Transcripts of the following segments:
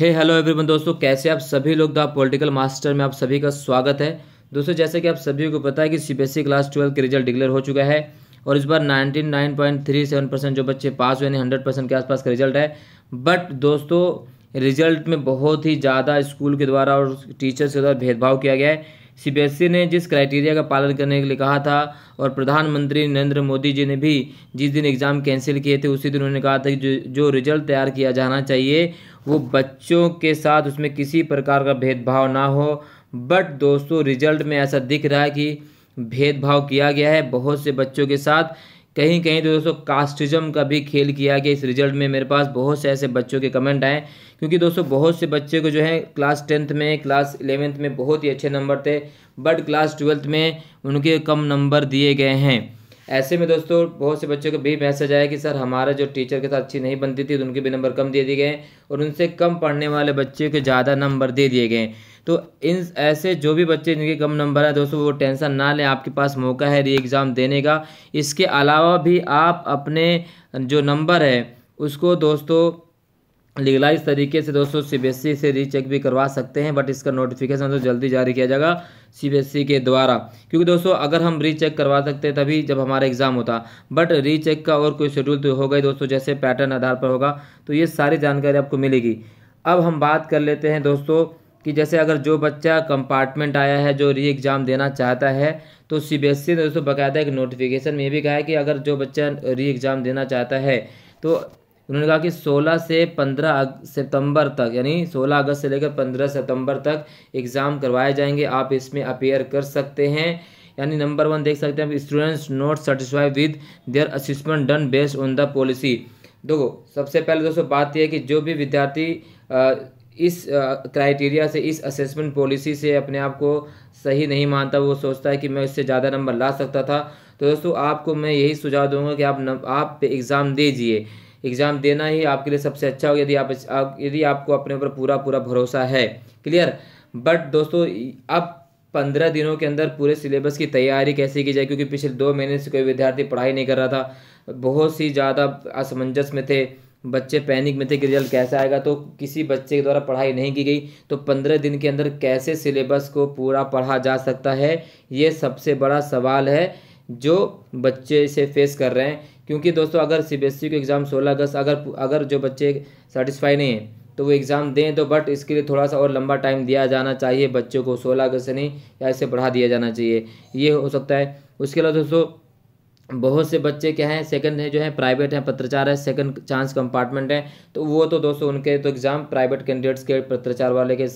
हे hello everyone दोस्तों कैसे आप सभी लोग द पॉलिटिकल मास्टर में आप सभी का स्वागत है दोस्तों जैसे कि आप सभी को पता है कि सीबीएसई e क्लास ट्वेल्व के रिजल्ट डिक्लेयर हो चुका है और इस बार 99.37 परसेंट जो बच्चे पास हुए हैं हंड्रेड परसेंट के आसपास का रिजल्ट है बट दोस्तों रिजल्ट में बहुत ही ज़्यादा स्कूल के द्वारा और टीचर्स के द्वारा भेदभाव किया गया है सीबीएसई ने जिस क्राइटेरिया का पालन करने के लिए कहा था और प्रधानमंत्री नरेंद्र मोदी जी ने भी जिस दिन एग्ज़ाम कैंसिल किए थे उसी दिन उन्होंने कहा था कि जो, जो रिजल्ट तैयार किया जाना चाहिए वो बच्चों के साथ उसमें किसी प्रकार का भेदभाव ना हो बट दोस्तों रिजल्ट में ऐसा दिख रहा है कि भेदभाव किया गया है बहुत से बच्चों के साथ कहीं कहीं तो दोस्तों कास्टिज्म का भी खेल किया गया इस रिजल्ट में मेरे पास बहुत से ऐसे बच्चों के कमेंट आए क्योंकि दोस्तों बहुत से बच्चे को जो है क्लास टेंथ में क्लास इलेवेंथ में बहुत ही अच्छे नंबर थे बट क्लास ट्वेल्थ में उनके कम नंबर दिए गए हैं ऐसे में दोस्तों बहुत से बच्चों को भी मैसेज आया कि सर हमारा जो टीचर के साथ अच्छी नहीं बनती थी तो उनके भी नंबर कम दे दिए गए और उनसे कम पढ़ने वाले बच्चे के ज़्यादा नंबर दे दिए गए तो इन ऐसे जो भी बच्चे जिनके कम नंबर है दोस्तों वो टेंशन ना लें आपके पास मौका है री एग्ज़ाम देने का इसके अलावा भी आप अपने जो नंबर है उसको दोस्तों लीगलाइज तरीके से दोस्तों सीबीएसई e से रीचेक भी करवा सकते हैं बट इसका नोटिफिकेशन तो जल्दी जारी किया जाएगा सीबीएसई e के द्वारा क्योंकि दोस्तों अगर हम रीचेक करवा सकते हैं तभी जब हमारा एग्ज़ाम होता बट रीचेक का और कोई शेड्यूल तो होगा ही दोस्तों जैसे पैटर्न आधार पर होगा तो ये सारी जानकारी आपको मिलेगी अब हम बात कर लेते हैं दोस्तों कि जैसे अगर जो बच्चा कंपार्टमेंट आया है जो री एग्ज़ाम देना चाहता है तो सीबीएसई e ने दोस्तों बकायदा एक नोटिफिकेशन में ये भी कहा है कि अगर जो बच्चा री एग्ज़ाम देना चाहता है तो उन्होंने कहा कि 16 से 15 सितंबर तक यानी 16 अगस्त से लेकर 15 सितंबर तक एग्ज़ाम करवाए जाएंगे आप इसमें अपेयर कर सकते हैं यानी नंबर वन देख सकते हैं students not satisfy with their assessment done based on the policy देखो सबसे पहले दोस्तों बात यह है कि जो भी विद्यार्थी इस क्राइटेरिया से इस असेसमेंट पॉलिसी से अपने आप को सही नहीं मानता वो सोचता है कि मैं इससे ज़्यादा नंबर ला सकता था तो दोस्तों आपको मैं यही सुझाव दूंगा कि आप न, आप पे एग्ज़ाम दीजिए एग्ज़ाम देना ही आपके लिए सबसे अच्छा होगा यदि आप यदि आपको अपने ऊपर पूरा पूरा भरोसा है क्लियर बट दोस्तों अब पंद्रह दिनों के अंदर पूरे सिलेबस की तैयारी कैसे की जाए क्योंकि पिछले दो महीने से कोई विद्यार्थी पढ़ाई नहीं कर रहा था बहुत सी ज़्यादा असमंजस में थे बच्चे पैनिक में थे कि रिजल्ट कैसे आएगा तो किसी बच्चे के द्वारा पढ़ाई नहीं की गई तो पंद्रह दिन के अंदर कैसे सिलेबस को पूरा पढ़ा जा सकता है ये सबसे बड़ा सवाल है जो बच्चे इसे फेस कर रहे हैं क्योंकि दोस्तों अगर सी बी एस ई को एग्ज़ाम सोलह अगस्त अगर अगर जो बच्चे सेटिस्फाई नहीं है तो वो एग्ज़ाम दें तो बट इसके लिए थोड़ा सा और लंबा टाइम दिया जाना चाहिए बच्चों को सोलह अगस्त से नहीं या इसे बढ़ा दिया जाना चाहिए ये हो सकता है उसके अलावा दोस्तों बहुत से बच्चे क्या हैं सेकंड है जो है प्राइवेट हैं पत्रचार है सेकंड चांस कंपार्टमेंट है तो वो तो दोस्तों उनके तो एग्ज़ाम प्राइवेट कैंडिडेट्स के पत्रचार वाले के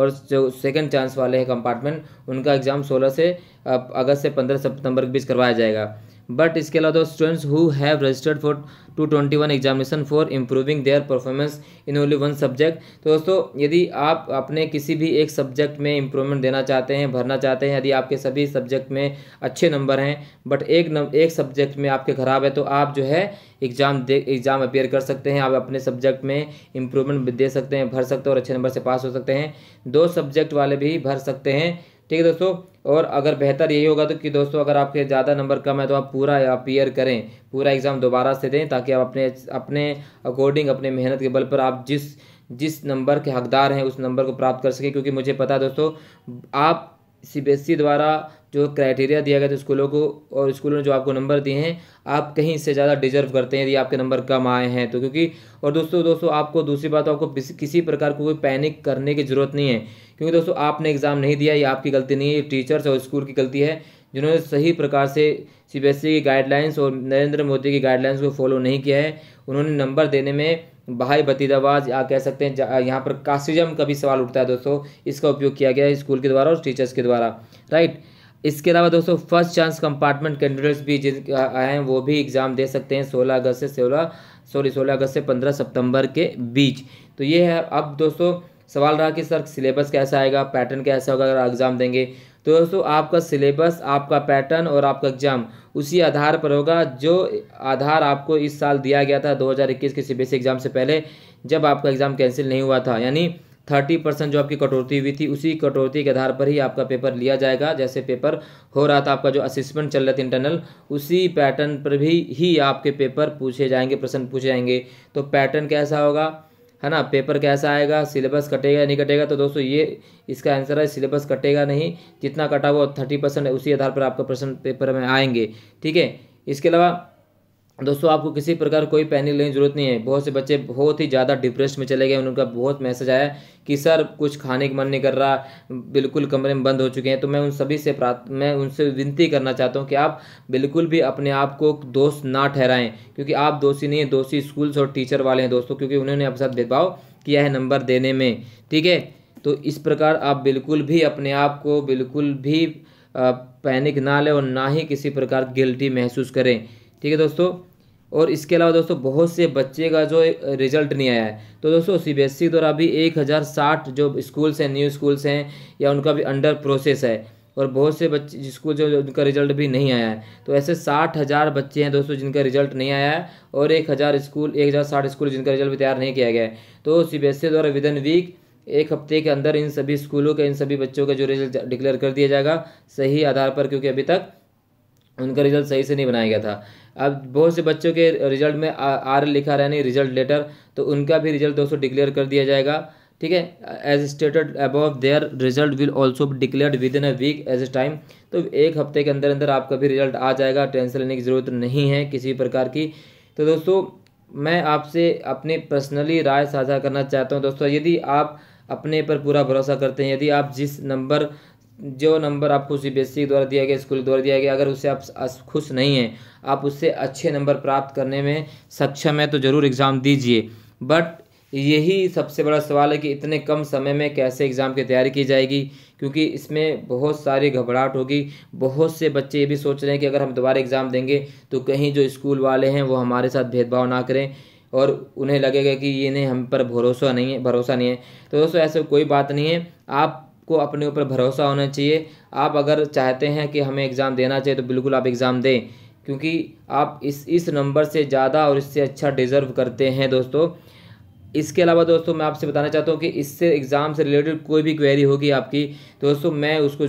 और जो सेकंड चांस वाले हैं कंपार्टमेंट उनका एग्ज़ाम सोलह से अगस्त से पंद्रह सितंबर के बीच करवाया जाएगा बट इसके अलावा students who have registered for two twenty one examination for improving their performance in only one subject तो दोस्तों यदि आप अपने किसी भी एक सब्जेक्ट में इम्प्रूवमेंट देना चाहते हैं भरना चाहते हैं यदि आपके सभी सब्जेक्ट में अच्छे नंबर हैं बट एक नम, एक सब्जेक्ट में आपके ख़राब है तो आप जो है एग्ज़ाम दे एग्ज़ाम अपेयर कर सकते हैं आप अपने सब्जेक्ट में इम्प्रूवमेंट दे सकते हैं भर सकते हैं और अच्छे नंबर से पास हो सकते हैं दो सब्जेक्ट वाले भी भर सकते हैं ठीक है दोस्तों और अगर बेहतर यही होगा तो कि दोस्तों अगर आपके ज़्यादा नंबर कम है तो आप पूरा अपीयर करें पूरा एग्ज़ाम दोबारा से दें ताकि आप अपने अपने अकॉर्डिंग अपने मेहनत के बल पर आप जिस जिस नंबर के हकदार हैं उस नंबर को प्राप्त कर सकें क्योंकि मुझे पता है दोस्तों आप सी e द्वारा जो क्राइटेरिया दिया गया था स्कूलों को और स्कूलों ने जो आपको नंबर दिए हैं आप कहीं इससे ज़्यादा डिजर्व करते हैं यदि आपके नंबर कम आए हैं तो क्योंकि और दोस्तों दोस्तों आपको दूसरी बात आपको किसी प्रकार को कोई पैनिक करने की ज़रूरत नहीं है क्योंकि दोस्तों आपने एग्ज़ाम नहीं दिया ये आपकी गलती नहीं है ये टीचर्स और स्कूल की गलती है जिन्होंने सही प्रकार से सी e की गाइडलाइंस और नरेंद्र मोदी की गाइडलाइंस को फॉलो नहीं किया है उन्होंने नंबर देने में भाई भतीजावाज या कह सकते हैं यहाँ पर कास्टिजम का भी सवाल उठता है दोस्तों इसका उपयोग किया गया है स्कूल के द्वारा और टीचर्स के द्वारा राइट इसके अलावा दोस्तों फर्स्ट चांस कंपार्टमेंट कैंडिडेट्स भी जिन हैं वो भी एग्ज़ाम दे सकते हैं सोलह अगस्त से सोलह सॉरी सोलह अगस्त से पंद्रह सितंबर के बीच तो ये है अब दोस्तों सवाल रहा कि सर सिलेबस कैसा आएगा पैटर्न कैसा होगा अगर एग्ज़ाम देंगे तो दोस्तों आपका सिलेबस आपका पैटर्न और आपका एग्जाम उसी आधार पर होगा जो आधार आपको इस साल दिया गया था 2021 के सीबीएसई एग्ज़ाम से पहले जब आपका एग्ज़ाम कैंसिल नहीं हुआ था यानी थर्टी परसेंट जो आपकी कटौती हुई थी उसी कटौती के आधार पर ही आपका पेपर लिया जाएगा जैसे पेपर हो रहा था आपका जो असिस्मेंट चल रहा था इंटरनल उसी पैटर्न पर भी ही आपके पेपर पूछे जाएंगे प्रश्न पूछे जाएंगे तो पैटर्न कैसा होगा है ना पेपर कैसा आएगा सिलेबस कटेगा नहीं कटेगा तो दोस्तों ये इसका आंसर है सिलेबस कटेगा नहीं जितना कटा हुआ थर्टी परसेंट उसी आधार पर आपका प्रश्न पेपर में आएंगे ठीक है इसके अलावा दोस्तों आपको किसी प्रकार कोई पैनिक लेने की जरूरत नहीं है बहुत से बच्चे बहुत ही ज़्यादा डिप्रेस में चले गए उनका बहुत मैसेज आया कि सर कुछ खाने का मन नहीं कर रहा बिल्कुल कमरे में बंद हो चुके हैं तो मैं उन सभी से प्रार्थ मैं उनसे विनती करना चाहता हूँ कि आप बिल्कुल भी अपने आप को दोस्त ना ठहराएं क्योंकि आप दोषी नहीं हैं दोषी स्कूल्स और टीचर वाले हैं दोस्तों क्योंकि उन्होंने आपके साथ भेदभाव किया है नंबर देने में ठीक है तो इस प्रकार आप बिल्कुल भी अपने आप को बिल्कुल भी पैनिक ना लें और ना ही किसी प्रकार गिल्टी महसूस करें ठीक है दोस्तों और इसके अलावा दोस्तों बहुत से बच्चे का जो रिजल्ट नहीं आया है तो दोस्तों सी बी एस ई द्वारा अभी एक हज़ार साठ जो स्कूल्स हैं न्यू स्कूल्स हैं या उनका भी अंडर प्रोसेस है और बहुत से बच्चे जिसको जो उनका रिजल्ट भी नहीं आया है तो ऐसे साठ हज़ार बच्चे हैं दोस्तों जिनका रिजल्ट नहीं आया है और एक हज़ार स्कूल एक हज़ार साठ स्कूल जिनका रिजल्ट भी तैयार नहीं किया गया है तो सी बी एस सी द्वारा विद इन वीक एक हफ्ते के अंदर इन सभी स्कूलों के इन सभी बच्चों का जो रिजल्ट डिक्लेयर कर दिया जाएगा सही आधार पर क्योंकि अभी तक उनका रिजल्ट सही से नहीं बनाया गया था अब बहुत से बच्चों के रिजल्ट में आर लिखा रहने रिजल्ट लेटर तो उनका भी रिजल्ट दोस्तों डिक्लेयर कर दिया जाएगा ठीक है as stated above their result will also declare within a week as a time तो एक हफ्ते के अंदर अंदर आपका भी रिजल्ट आ जाएगा टेंशन लेने की ज़रूरत नहीं है किसी भी प्रकार की तो दोस्तों मैं आपसे अपने पर्सनली राय साझा करना चाहता हूँ दोस्तों यदि आप अपने पर पूरा भरोसा करते हैं यदि आप जिस नंबर जो नंबर आपको सी बी एस ई द्वारा दिया गया स्कूल द्वारा दिया गया अगर उससे आप खुश नहीं हैं आप उससे अच्छे नंबर प्राप्त करने में सक्षम है तो ज़रूर एग्ज़ाम दीजिए बट यही सबसे बड़ा सवाल है कि इतने कम समय में कैसे एग्ज़ाम की तैयारी की जाएगी क्योंकि इसमें बहुत सारी घबराहट होगी बहुत से बच्चे ये भी सोच रहे हैं कि अगर हम दोबारा एग्ज़ाम देंगे तो कहीं जो स्कूल वाले हैं वो हमारे साथ भेदभाव ना करें और उन्हें लगेगा कि ये नहीं हम पर भरोसा नहीं है भरोसा नहीं है तो दोस्तों ऐसे कोई बात नहीं है आप को अपने ऊपर भरोसा होना चाहिए आप अगर चाहते हैं कि हमें एग्ज़ाम देना चाहिए तो बिल्कुल आप एग्ज़ाम दें क्योंकि आप इस इस नंबर से ज़्यादा और इससे अच्छा डिज़र्व करते हैं दोस्तों इसके अलावा दोस्तों मैं आपसे बताना चाहता हूँ कि इससे एग्ज़ाम से रिलेटेड कोई भी क्वेरी होगी आपकी दोस्तों मैं उसको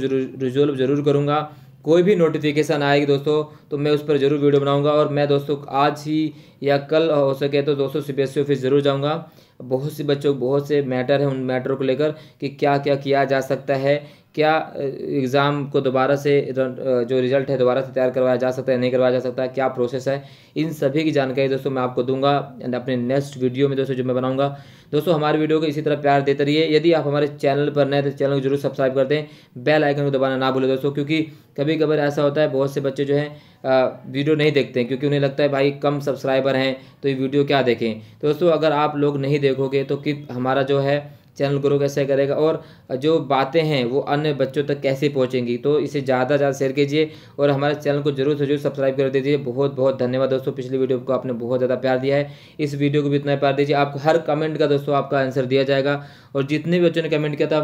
रिजोल्व ज़रूर करूँगा कोई भी नोटिफिकेशन आएगी दोस्तों तो मैं उस पर ज़रूर वीडियो बनाऊंगा और मैं दोस्तों आज ही या कल हो सके तो दोस्तों सी बी एस ऑफिस ज़रूर जाऊंगा बहुत से बच्चों बहुत से मैटर हैं उन मैटरों को लेकर कि क्या क्या किया जा सकता है क्या एग्ज़ाम को दोबारा से जो रिज़ल्ट है दोबारा से तैयार करवाया जा सकता है नहीं करवाया जा सकता है क्या प्रोसेस है इन सभी की जानकारी दोस्तों मैं आपको दूंगा एंड अपने नेक्स्ट वीडियो में दोस्तों जो मैं बनाऊंगा दोस्तों हमारे वीडियो को इसी तरह प्यार देते रहिए यदि आप हमारे चैनल पर नए तो चैनल को जरूर सब्सक्राइब कर दें बेल आइकन को दबाना ना भूलें दोस्तों क्योंकि कभी कभार ऐसा होता है बहुत से बच्चे जो हैं वीडियो नहीं देखते हैं क्योंकि उन्हें लगता है भाई कम सब्सक्राइबर हैं तो ये वीडियो क्या देखें तो दोस्तों अगर आप लोग नहीं देखोगे तो कि हमारा जो है चैनल ग्रो कैसे करेगा और जो बातें हैं वो अन्य बच्चों तक कैसे पहुँचेंगी तो इसे ज़्यादा से ज़्यादा शेयर कीजिए और हमारे चैनल को जरूर से जरूर सब्सक्राइब कर दीजिए बहुत बहुत धन्यवाद दोस्तों पिछली वीडियो को आपने बहुत ज़्यादा प्यार दिया है इस वीडियो को भी इतना प्यार दीजिए आपको हर कमेंट का दोस्तों आपका आंसर दिया जाएगा और जितने भी बच्चों ने कमेंट किया था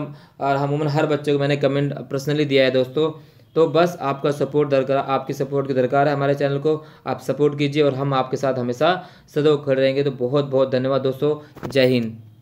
और अमूमन हर बच्चे को मैंने कमेंट पर्सनली दिया है दोस्तों तो बस आपका सपोर्ट दरकार आपकी सपोर्ट की दरकार है हमारे चैनल को आप सपोर्ट कीजिए और हम आपके साथ हमेशा सदैव खड़े रहेंगे तो बहुत बहुत धन्यवाद दोस्तों जय हिंद